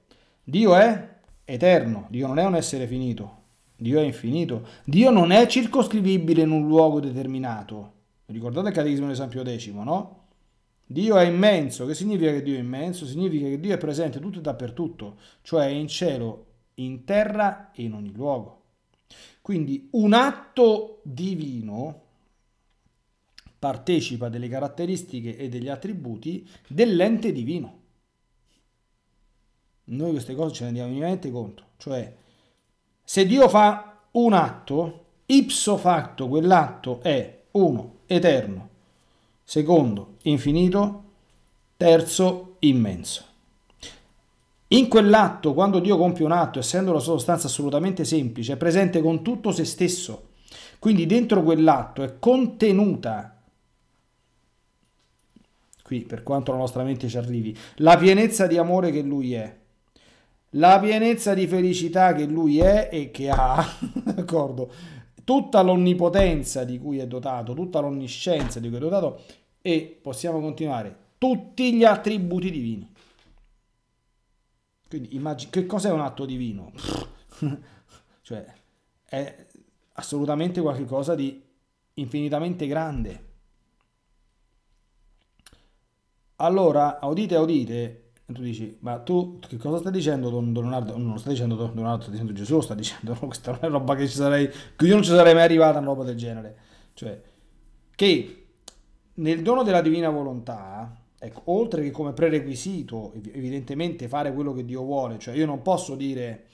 Dio è eterno, Dio non è un essere finito, Dio è infinito, Dio non è circoscrivibile in un luogo determinato. Ricordate il Catechismo di San Pio X, no? Dio è immenso. Che significa che Dio è immenso? Significa che Dio è presente tutto e dappertutto, cioè in cielo, in terra e in ogni luogo. Quindi un atto divino partecipa delle caratteristiche e degli attributi dell'ente divino. Noi queste cose ce ne andiamo minimamente conto. Cioè, se Dio fa un atto, ipso facto quell'atto è uno, eterno, secondo infinito, terzo immenso. In quell'atto, quando Dio compie un atto, essendo la sua sostanza assolutamente semplice, è presente con tutto se stesso. Quindi dentro quell'atto è contenuta, qui per quanto la nostra mente ci arrivi, la pienezza di amore che lui è, la pienezza di felicità che lui è e che ha, d'accordo? tutta l'onnipotenza di cui è dotato, tutta l'onniscienza di cui è dotato e possiamo continuare, tutti gli attributi divini. Quindi immagini, che cos'è un atto divino? cioè, è assolutamente qualcosa di infinitamente grande. Allora, audite, audite, tu dici, ma tu che cosa stai dicendo Don Don Leonardo? Non lo stai dicendo Don Leonardo, stai dicendo Gesù, sta dicendo no, questa non è roba che ci sarei, che io non ci sarei mai arrivata a una roba del genere. Cioè, che nel dono della divina volontà, ecco, oltre che come prerequisito, evidentemente fare quello che Dio vuole, cioè io non posso dire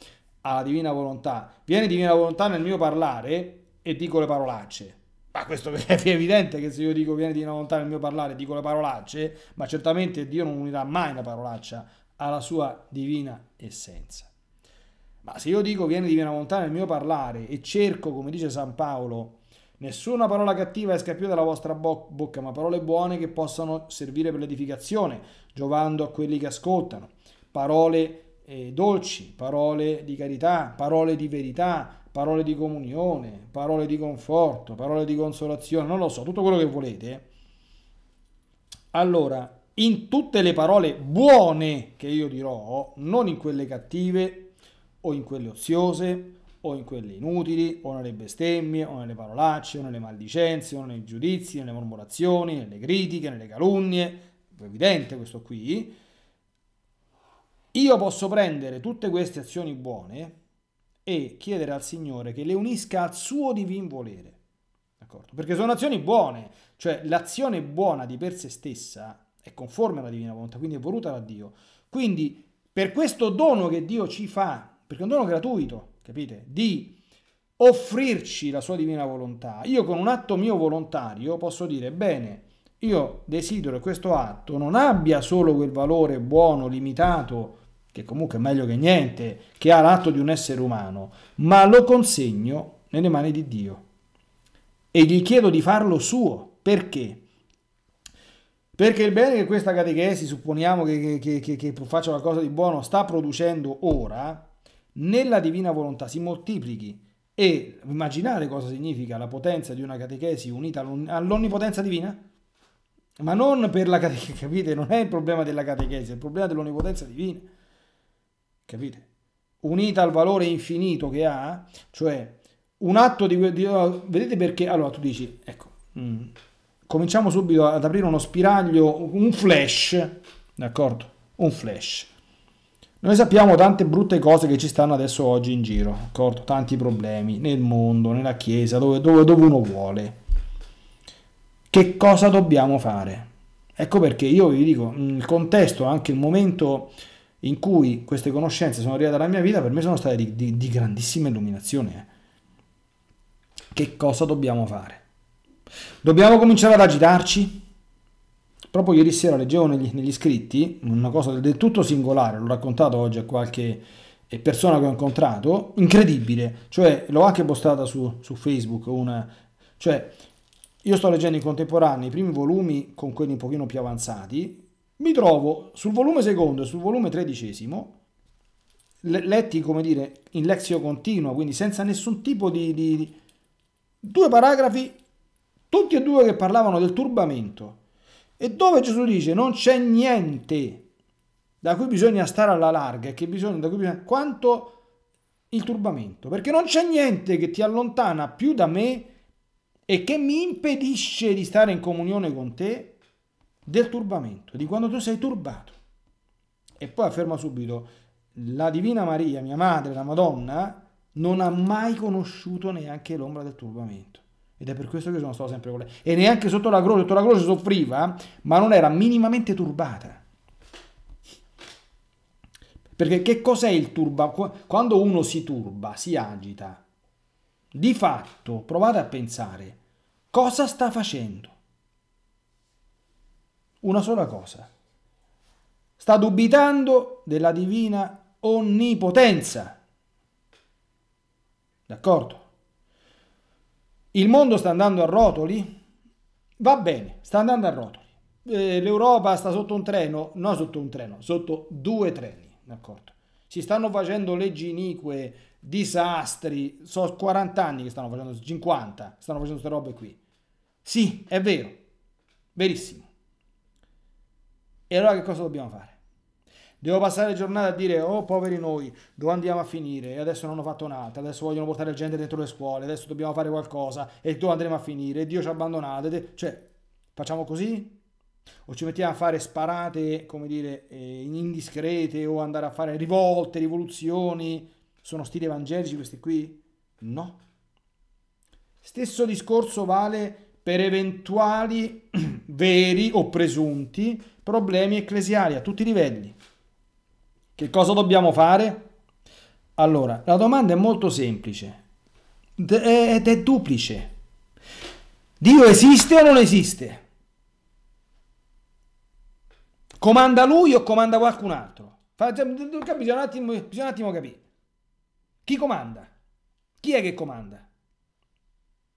alla divina volontà, viene divina volontà nel mio parlare e dico le parolacce ma questo è evidente che se io dico vieni di una lontano il mio parlare, dico le parolacce, ma certamente Dio non unirà mai la parolaccia alla sua divina essenza. Ma se io dico vieni divina lontano il mio parlare e cerco, come dice San Paolo, Nessuna parola cattiva esca più dalla vostra bocca, ma parole buone che possano servire per l'edificazione, giovando a quelli che ascoltano. Parole eh, dolci, parole di carità, parole di verità, parole di comunione, parole di conforto, parole di consolazione, non lo so, tutto quello che volete. Allora, in tutte le parole buone che io dirò, non in quelle cattive o in quelle oziose o in quelle inutili o nelle bestemmie o nelle parolacce o nelle maldicenze o nei giudizi, nelle mormorazioni, nelle critiche, nelle calunnie, è evidente questo qui, io posso prendere tutte queste azioni buone e chiedere al Signore che le unisca al suo divin volere. D'accordo? Perché sono azioni buone, cioè l'azione buona di per sé stessa è conforme alla divina volontà, quindi è voluta da Dio. Quindi per questo dono che Dio ci fa, perché è un dono gratuito, capite? Di offrirci la sua divina volontà, io con un atto mio volontario posso dire, bene, io desidero che questo atto non abbia solo quel valore buono, limitato, che comunque è meglio che niente, che ha l'atto di un essere umano, ma lo consegno nelle mani di Dio e gli chiedo di farlo suo. Perché? Perché il bene che questa catechesi, supponiamo che, che, che, che faccia qualcosa di buono, sta producendo ora, nella divina volontà si moltiplichi. E immaginate cosa significa la potenza di una catechesi unita all'onnipotenza divina? Ma non per la catechesi, capite? Non è il problema della catechesi, è il problema dell'onnipotenza divina capite? Unita al valore infinito che ha, cioè un atto di, di oh, vedete perché allora tu dici, ecco, mm, cominciamo subito ad aprire uno spiraglio, un flash, d'accordo? Un flash. Noi sappiamo tante brutte cose che ci stanno adesso oggi in giro, d'accordo? Tanti problemi nel mondo, nella chiesa, dove, dove, dove uno vuole. Che cosa dobbiamo fare? Ecco perché io vi dico, mm, il contesto, anche il momento in cui queste conoscenze sono arrivate alla mia vita, per me sono state di, di, di grandissima illuminazione. Eh. Che cosa dobbiamo fare? Dobbiamo cominciare ad agitarci? Proprio ieri sera leggevo negli, negli scritti una cosa del tutto singolare, l'ho raccontato oggi a qualche eh, persona che ho incontrato, incredibile, cioè l'ho anche postata su, su Facebook, una, cioè io sto leggendo in contemporanea i primi volumi con quelli un pochino più avanzati, mi trovo sul volume secondo e sul volume tredicesimo letti come dire in lezione continua quindi senza nessun tipo di, di, di, due paragrafi tutti e due che parlavano del turbamento e dove Gesù dice non c'è niente da cui bisogna stare alla larga che bisogna da cui bisogna quanto il turbamento perché non c'è niente che ti allontana più da me e che mi impedisce di stare in comunione con te del turbamento, di quando tu sei turbato. E poi afferma subito, la Divina Maria, mia madre, la Madonna, non ha mai conosciuto neanche l'ombra del turbamento. Ed è per questo che sono stato sempre con lei. E neanche sotto la croce, sotto la croce soffriva, ma non era minimamente turbata. Perché che cos'è il turba? Quando uno si turba, si agita, di fatto, provate a pensare, cosa sta facendo? una sola cosa. Sta dubitando della divina onnipotenza. D'accordo? Il mondo sta andando a rotoli? Va bene, sta andando a rotoli. Eh, L'Europa sta sotto un treno? No, sotto un treno, sotto due treni, d'accordo? Si stanno facendo leggi inique, disastri, Sono 40 anni che stanno facendo, 50, stanno facendo queste robe qui. Sì, è vero, verissimo. E allora che cosa dobbiamo fare? Devo passare giornate a dire, oh poveri noi, dove andiamo a finire? E adesso non hanno fatto niente, adesso vogliono portare gente dentro le scuole, adesso dobbiamo fare qualcosa, e dove andremo a finire? E Dio ci ha abbandonato, cioè, facciamo così? o ci mettiamo a fare sparate, come dire, eh, indiscrete o andare a fare rivolte, rivoluzioni, sono stili evangelici questi qui? No. Stesso discorso vale per eventuali veri o presunti problemi ecclesiali a tutti i livelli. Che cosa dobbiamo fare? Allora, la domanda è molto semplice ed è duplice. Dio esiste o non esiste? Comanda lui o comanda qualcun altro? Bisogna un attimo, bisogna un attimo capire. Chi comanda? Chi è che comanda?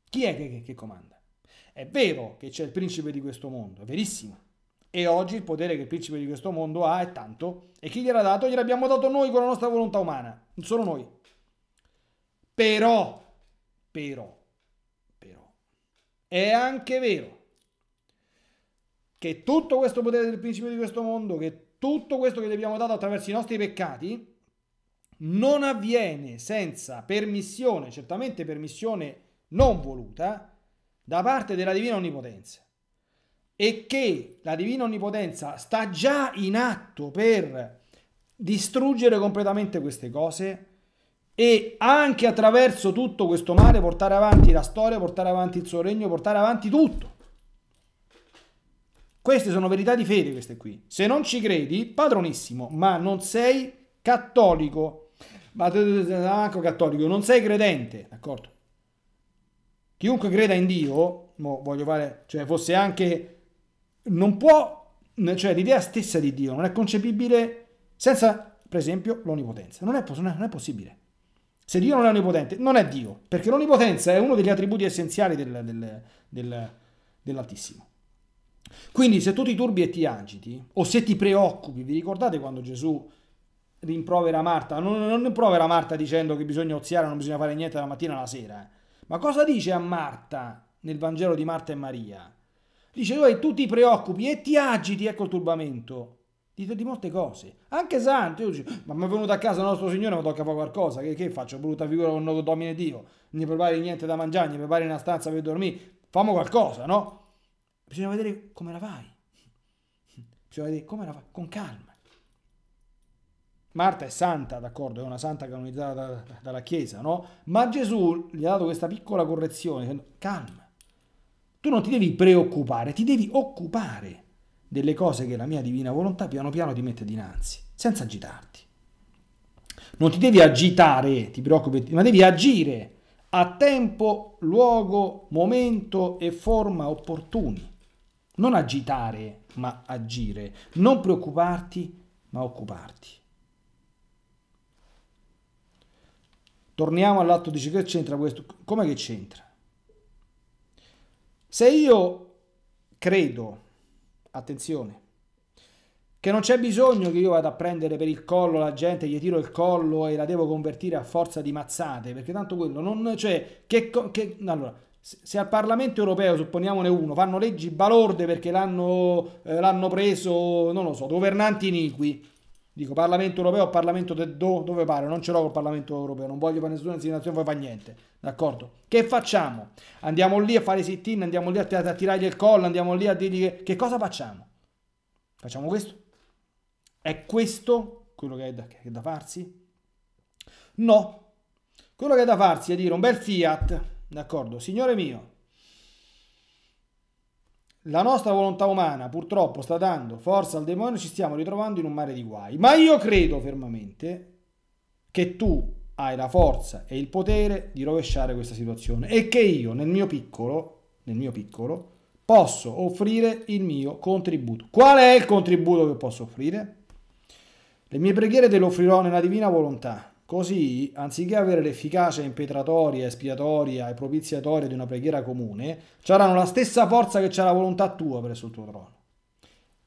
Chi è che, che, che comanda? È vero che c'è il principe di questo mondo, è verissimo. E oggi il potere che il principe di questo mondo ha è tanto. E chi gliel'ha dato? Gliel'abbiamo dato noi con la nostra volontà umana. Non solo noi. Però, però, però, è anche vero che tutto questo potere del principe di questo mondo, che tutto questo che gli abbiamo dato attraverso i nostri peccati, non avviene senza permissione, certamente permissione non voluta, da parte della divina onnipotenza e che la divina onnipotenza sta già in atto per distruggere completamente queste cose e anche attraverso tutto questo male portare avanti la storia, portare avanti il suo regno, portare avanti tutto. Queste sono verità di fede, queste qui. Se non ci credi, padronissimo, ma non sei cattolico, ma anche cattolico, non sei credente, d'accordo? Chiunque creda in Dio, voglio fare, cioè fosse anche non può, cioè l'idea stessa di Dio non è concepibile senza, per esempio, l'onnipotenza. Non è, non è possibile. Se Dio non è onnipotente, non è Dio, perché l'onnipotenza è uno degli attributi essenziali del, del, del, dell'Altissimo. Quindi se tu ti turbi e ti agiti, o se ti preoccupi, vi ricordate quando Gesù rimprovera Marta? Non, non rimprovera Marta dicendo che bisogna oziare, non bisogna fare niente dalla mattina alla sera, eh. ma cosa dice a Marta nel Vangelo di Marta e Maria? Dice lui, tu ti preoccupi e ti agiti, ecco il turbamento. Di, di molte cose. Anche Santo, io dico, ma mi è venuto a casa il nostro Signore, mi tocca fare qualcosa, che, che faccio? Brutta figura con noto domine Dio, non mi prepari niente da mangiare, mi prepari una stanza per dormire, famo qualcosa, no? Bisogna vedere come la fai. Bisogna vedere come la fai, con calma. Marta è santa, d'accordo, è una santa canonizzata da, da, dalla Chiesa, no? Ma Gesù gli ha dato questa piccola correzione, calma tu non ti devi preoccupare, ti devi occupare delle cose che la mia divina volontà piano piano ti mette dinanzi, senza agitarti. Non ti devi agitare, ti preoccupi, ma devi agire a tempo, luogo, momento e forma opportuni. Non agitare, ma agire. Non preoccuparti, ma occuparti. Torniamo all'atto di che c'entra questo. Come che c'entra? Se io credo, attenzione, che non c'è bisogno che io vada a prendere per il collo la gente, gli tiro il collo e la devo convertire a forza di mazzate, perché tanto quello non cioè che, che allora se al Parlamento europeo, supponiamone uno, fanno leggi balorde perché l'hanno, eh, l'hanno preso, non lo so, governanti iniqui, Dico Parlamento europeo, Parlamento del do, dove pare, non ce l'ho col Parlamento europeo, non voglio fare nessuna insinuazione, non voglio fare niente, d'accordo? Che facciamo? Andiamo lì a fare sit-in, andiamo lì a, t- a tirargli il collo, andiamo lì a dirgli che, che cosa facciamo? Facciamo questo? È questo quello che è da, che è da farsi? No, quello che è da farsi è dire un bel fiat, d'accordo? Signore mio, la nostra volontà umana purtroppo sta dando forza al demonio, ci stiamo ritrovando in un mare di guai. Ma io credo fermamente che tu hai la forza e il potere di rovesciare questa situazione e che io nel mio piccolo, nel mio piccolo, posso offrire il mio contributo. Qual è il contributo che posso offrire? Le mie preghiere te le offrirò nella divina volontà Così, anziché avere l'efficacia impetratoria, espiatoria e propiziatoria di una preghiera comune, ci avranno la stessa forza che c'è la volontà tua presso il tuo trono.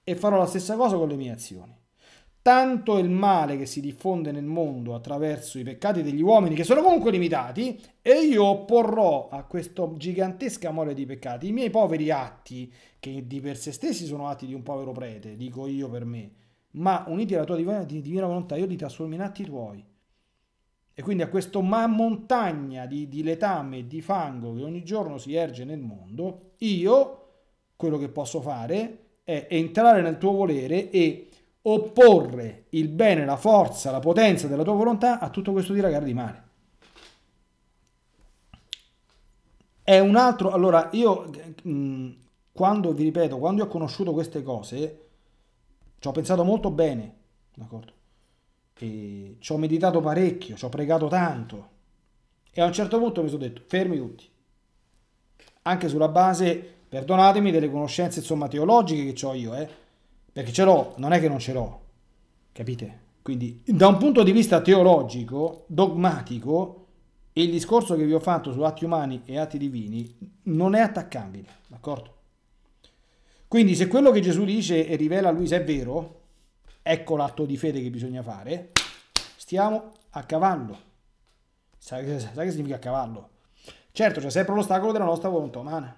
E farò la stessa cosa con le mie azioni. Tanto il male che si diffonde nel mondo attraverso i peccati degli uomini, che sono comunque limitati, e io opporrò a questa gigantesca mole di peccati i miei poveri atti, che di per sé stessi sono atti di un povero prete, dico io per me, ma uniti alla tua divina, divina volontà, io li trasformo in atti tuoi e quindi a questa montagna di, di letame e di fango che ogni giorno si erge nel mondo, io quello che posso fare è entrare nel tuo volere e opporre il bene, la forza, la potenza della tua volontà a tutto questo diragare di male. È un altro, allora io mm, quando vi ripeto, quando ho conosciuto queste cose, ci ho pensato molto bene, d'accordo? E ci ho meditato parecchio, ci ho pregato tanto. E a un certo punto mi sono detto, fermi tutti. Anche sulla base, perdonatemi, delle conoscenze insomma teologiche che ho io, eh? Perché ce l'ho, non è che non ce l'ho. Capite? Quindi, da un punto di vista teologico, dogmatico, il discorso che vi ho fatto su atti umani e atti divini non è attaccabile, d'accordo? Quindi se quello che Gesù dice e rivela a Luisa è vero, Ecco l'atto di fede che bisogna fare. Stiamo a cavallo. Sai, sai che significa a cavallo? Certo, c'è sempre l'ostacolo della nostra volontà umana.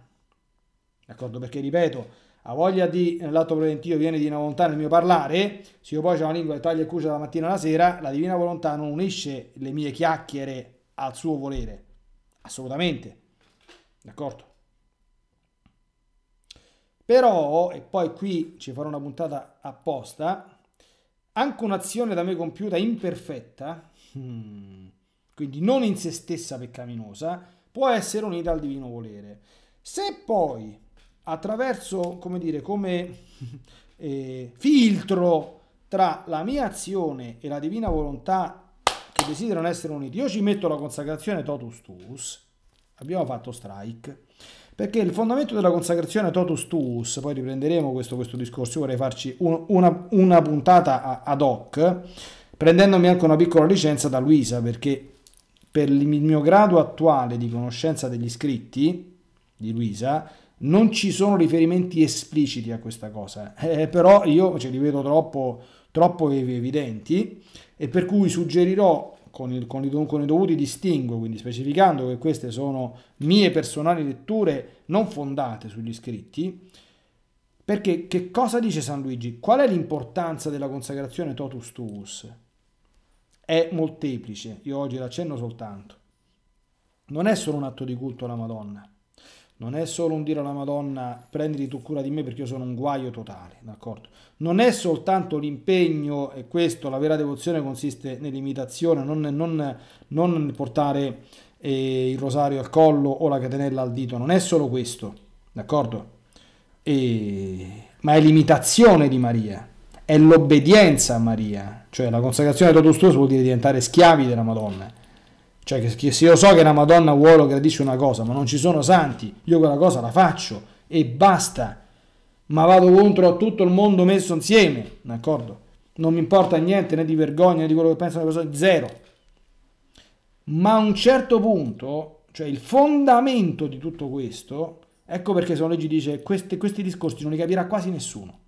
D'accordo? Perché, ripeto, a voglia di, nell'atto preventivo viene di una volontà nel mio parlare, se io poi ho una lingua che taglia e cuce dalla mattina alla sera, la divina volontà non unisce le mie chiacchiere al suo volere. Assolutamente. D'accordo? Però, e poi qui ci farò una puntata apposta, anche un'azione da me compiuta imperfetta, hmm, quindi non in se stessa peccaminosa, può essere unita al divino volere. Se poi attraverso, come dire, come eh, filtro tra la mia azione e la divina volontà che desiderano essere uniti, io ci metto la consacrazione totus tuus, abbiamo fatto strike. Perché il fondamento della consacrazione totus tuus, poi riprenderemo questo, questo discorso, io vorrei farci un, una, una, puntata a, ad hoc, prendendomi anche una piccola licenza da Luisa, perché per il mio grado attuale di conoscenza degli scritti di Luisa, non ci sono riferimenti espliciti a questa cosa, eh, però io ce li vedo troppo, troppo evidenti e per cui suggerirò con, il, con, i, con i dovuti distinguo, quindi specificando che queste sono mie personali letture non fondate sugli scritti, perché che cosa dice San Luigi? Qual è l'importanza della consacrazione totus tuus? È molteplice, io oggi l'accenno soltanto. Non è solo un atto di culto alla Madonna, non è solo un dire alla Madonna prenditi tu cura di me perché io sono un guaio totale, d'accordo? Non è soltanto l'impegno, e questo, la vera devozione consiste nell'imitazione, non, non, non portare eh, il rosario al collo o la catenella al dito, non è solo questo, d'accordo? E... Ma è l'imitazione di Maria, è l'obbedienza a Maria, cioè la consacrazione totus vuol dire diventare schiavi della Madonna cioè, che, se io so che una Madonna vuole o gradisce una cosa, ma non ci sono santi, io quella cosa la faccio e basta. Ma vado contro a tutto il mondo messo insieme, d'accordo? Non mi importa niente né di vergogna né di quello che pensano le persone, zero. Ma a un certo punto, cioè il fondamento di tutto questo, ecco perché Sono Leggi dice questi, questi discorsi non li capirà quasi nessuno.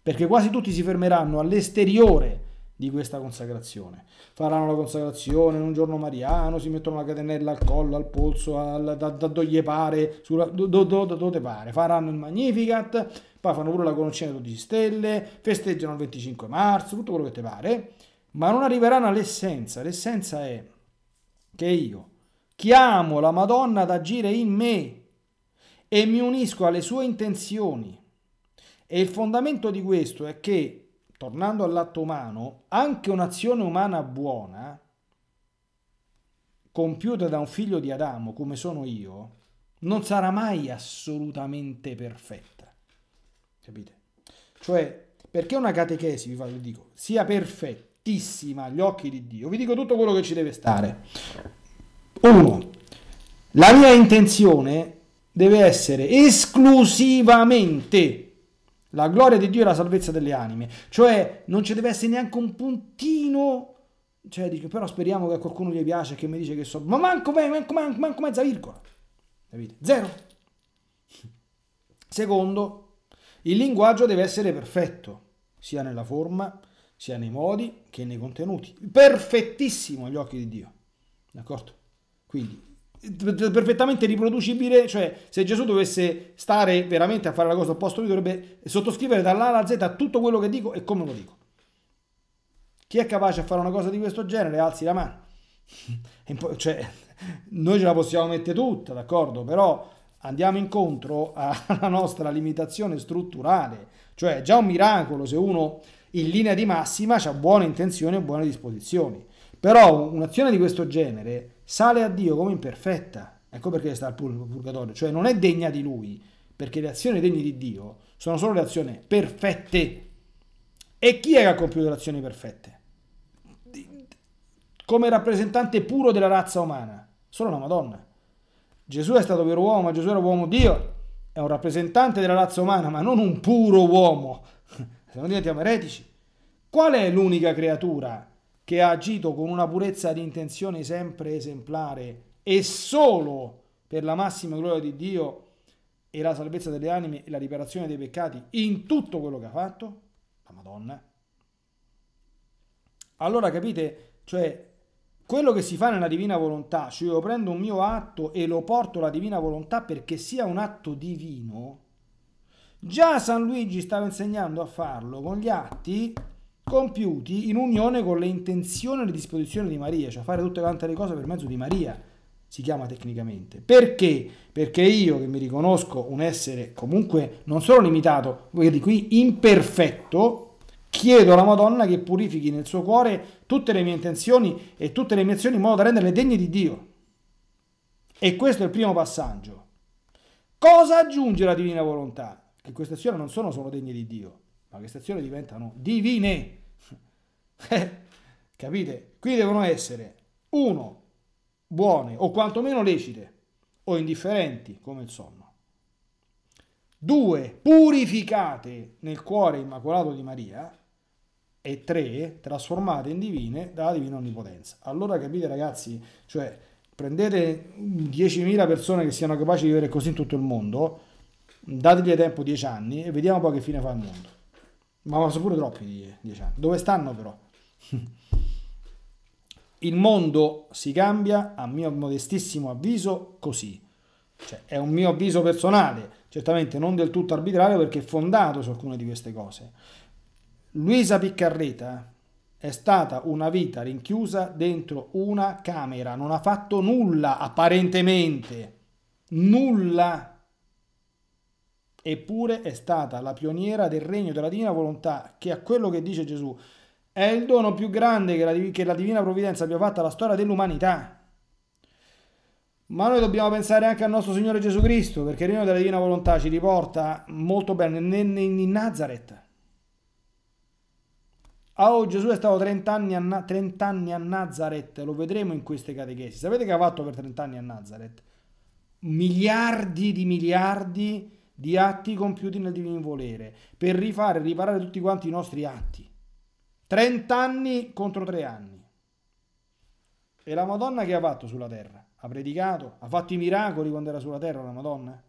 Perché quasi tutti si fermeranno all'esteriore di questa consacrazione. Faranno la consacrazione in un giorno mariano, si mettono la catenella al collo, al polso, al, da, da dove pare, sulla, do, do, do, do te pare. Faranno il Magnificat, poi fanno pure la conoscenza di tutti stelle, festeggiano il 25 marzo, tutto quello che ti pare, ma non arriveranno all'essenza. L'essenza è che io chiamo la Madonna ad agire in me e mi unisco alle sue intenzioni. E il fondamento di questo è che tornando all'atto umano, anche un'azione umana buona, compiuta da un figlio di Adamo come sono io, non sarà mai assolutamente perfetta. Capite? Cioè, perché una catechesi, vi, dico, sia perfettissima agli occhi di Dio, vi dico tutto quello che ci deve stare. Uno, la mia intenzione deve essere esclusivamente la gloria di Dio è la salvezza delle anime. Cioè non ci deve essere neanche un puntino... Cioè, dico, però speriamo che a qualcuno gli piace che mi dice che so... Ma manco, manco, manco, manco mezza virgola. Capite? Zero. Secondo, il linguaggio deve essere perfetto, sia nella forma, sia nei modi che nei contenuti. Perfettissimo agli occhi di Dio. D'accordo? Quindi perfettamente riproducibile, cioè se Gesù dovesse stare veramente a fare la cosa opposta, lui dovrebbe sottoscrivere dall'A alla Z tutto quello che dico e come lo dico. Chi è capace a fare una cosa di questo genere, alzi la mano. cioè, noi ce la possiamo mettere tutta, d'accordo, però andiamo incontro alla nostra limitazione strutturale, cioè è già un miracolo se uno in linea di massima ha buone intenzioni e buone disposizioni. Però un'azione di questo genere sale a Dio come imperfetta. Ecco perché sta al purgatorio, cioè non è degna di lui, perché le azioni degne di Dio sono solo le azioni perfette. E chi è che ha compiuto le azioni perfette? Come rappresentante puro della razza umana, solo la Madonna. Gesù è stato vero uomo, Gesù era uomo Dio, è un rappresentante della razza umana, ma non un puro uomo. Se non diventiamo eretici. Qual è l'unica creatura che ha agito con una purezza di intenzione sempre esemplare e solo per la massima gloria di Dio e la salvezza delle anime e la riparazione dei peccati in tutto quello che ha fatto? La Madonna. Allora capite, cioè quello che si fa nella divina volontà, cioè io prendo un mio atto e lo porto alla divina volontà perché sia un atto divino, già San Luigi stava insegnando a farlo con gli atti compiuti in unione con le intenzioni e le disposizioni di Maria, cioè fare tutte quante le cose per mezzo di Maria, si chiama tecnicamente. Perché? Perché io che mi riconosco un essere comunque non solo limitato, vedi qui, imperfetto, chiedo alla Madonna che purifichi nel suo cuore tutte le mie intenzioni e tutte le mie azioni in modo da renderle degne di Dio. E questo è il primo passaggio. Cosa aggiunge la divina volontà? Che queste azioni non sono solo degne di Dio, ma queste azioni diventano divine. Eh, capite? Qui devono essere, uno, buone o quantomeno lecite o indifferenti come il sonno. Due, purificate nel cuore immacolato di Maria e tre, trasformate in divine dalla divina onnipotenza. Allora capite ragazzi, cioè prendete 10.000 persone che siano capaci di vivere così in tutto il mondo, dategli tempo 10 anni e vediamo poi che fine fa il mondo. Ma sono pure troppi di 10 anni. Dove stanno però? Il mondo si cambia, a mio modestissimo avviso, così. Cioè, è un mio avviso personale, certamente non del tutto arbitrario perché è fondato su alcune di queste cose. Luisa Piccarreta eh, è stata una vita rinchiusa dentro una camera, non ha fatto nulla apparentemente, nulla eppure è stata la pioniera del regno della divina volontà che a quello che dice Gesù è il dono più grande che la, che la divina provvidenza abbia fatto alla storia dell'umanità. Ma noi dobbiamo pensare anche al nostro Signore Gesù Cristo, perché il regno della divina volontà ci riporta molto bene in Nazareth. Ah, oh, Gesù è stato 30 anni, a, 30 anni a Nazareth, lo vedremo in queste catechesi. Sapete che ha fatto per 30 anni a Nazareth? Miliardi di miliardi di atti compiuti nel divino volere, per rifare e riparare tutti quanti i nostri atti. 30 anni contro 3 anni. E la Madonna che ha fatto sulla terra? Ha predicato? Ha fatto i miracoli quando era sulla terra la Madonna?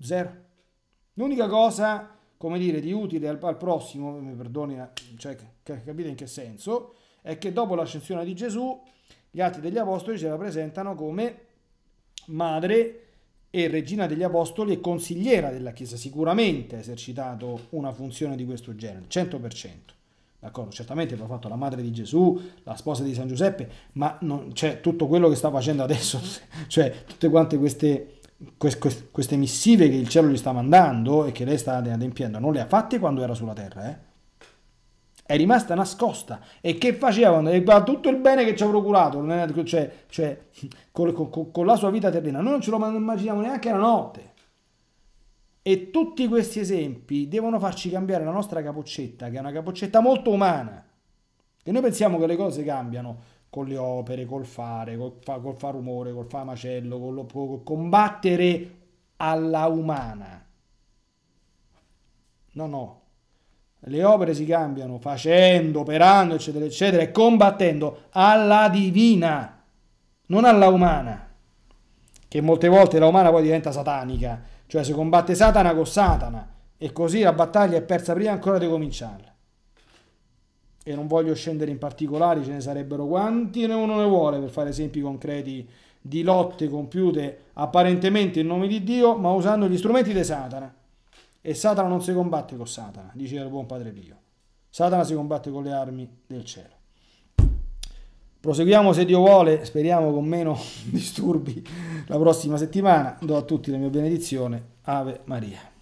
Zero. L'unica cosa, come dire, di utile al, al prossimo, mi perdoni, cioè, capite in che senso, è che dopo l'ascensione di Gesù, gli atti degli apostoli ce cioè, la presentano come madre e regina degli apostoli e consigliera della Chiesa, sicuramente ha esercitato una funzione di questo genere, 100%. D'accordo, certamente l'ha fatto la madre di Gesù, la sposa di San Giuseppe, ma non, cioè, tutto quello che sta facendo adesso, cioè tutte quante queste, queste missive che il cielo gli sta mandando e che lei sta adempiendo, non le ha fatte quando era sulla terra, eh? è rimasta nascosta e che faceva quando guarda tutto il bene che ci ha procurato cioè, cioè con, con, con, la sua vita terrena noi non ce lo immaginiamo neanche la notte e tutti questi esempi devono farci cambiare la nostra capoccetta che è una capoccetta molto umana che noi pensiamo che le cose cambiano con le opere, col fare, col, fa, col far rumore, col far macello, col, col combattere alla umana. No, no, le opere si cambiano facendo, operando, eccetera, eccetera, e combattendo alla divina, non alla umana. Che molte volte la umana poi diventa satanica, cioè si combatte Satana con Satana, e così la battaglia è persa prima ancora di cominciarla. E non voglio scendere in particolari, ce ne sarebbero quanti ne uno ne vuole per fare esempi concreti di lotte compiute apparentemente in nome di Dio, ma usando gli strumenti di Satana. E Satana non si combatte con Satana, dice il buon padre Pio. Satana si combatte con le armi del cielo. Proseguiamo se Dio vuole, speriamo con meno disturbi la prossima settimana. Do a tutti la mia benedizione. Ave Maria.